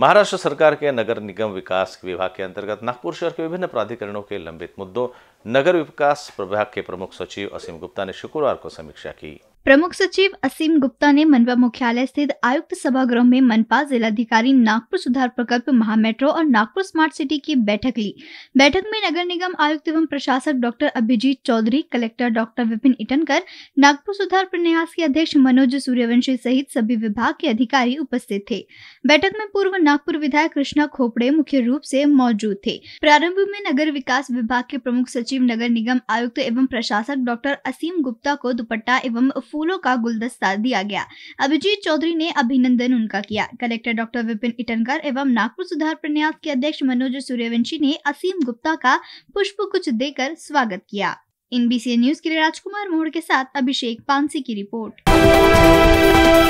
महाराष्ट्र सरकार के नगर निगम विकास विभाग के अंतर्गत नागपुर शहर के विभिन्न प्राधिकरणों के लंबित मुद्दों नगर विकास विभाग के प्रमुख सचिव असीम गुप्ता ने शुक्रवार को समीक्षा की प्रमुख सचिव असीम गुप्ता ने मनपा मुख्यालय स्थित आयुक्त सभागृह में मनपा जिलाधिकारी नागपुर सुधार प्रकल्प महामेट्रो और नागपुर स्मार्ट सिटी की बैठक ली बैठक में नगर निगम आयुक्त एवं प्रशासक doctor Abhijeet Chaudhary collector doctor Vipin Itankar Nagpur सुधार प्रन्यास के अध्यक्ष मनोज सूर्यवंशी सहित सभी विभाग के अधिकारी उपस्थित थे बैठक में पूर्व नागपुर विधायक कृष्णा खोपड़े मुख्य रूप से मौजूद थे प्रारंभ में नगर विकास विभाग के प्रमुख सचिव नगर निगम आयुक्त एवं प्रशासक डॉक्टर असीम गुप्ता को दुपट्टा एवं फूलों का गुलदस्ता दिया गया अभिजीत चौधरी ने अभिनंदन उनका किया कलेक्टर डॉक्टर विपिन इटनकर एवं नागपुर सुधार प्रन्यास के अध्यक्ष मनोज सूर्यवंशी ने असीम गुप्ता का पुष्प कुछ देकर स्वागत किया इन बीसी न्यूज के लिए राजकुमार मोहड़ के साथ अभिषेक पानसी की रिपोर्ट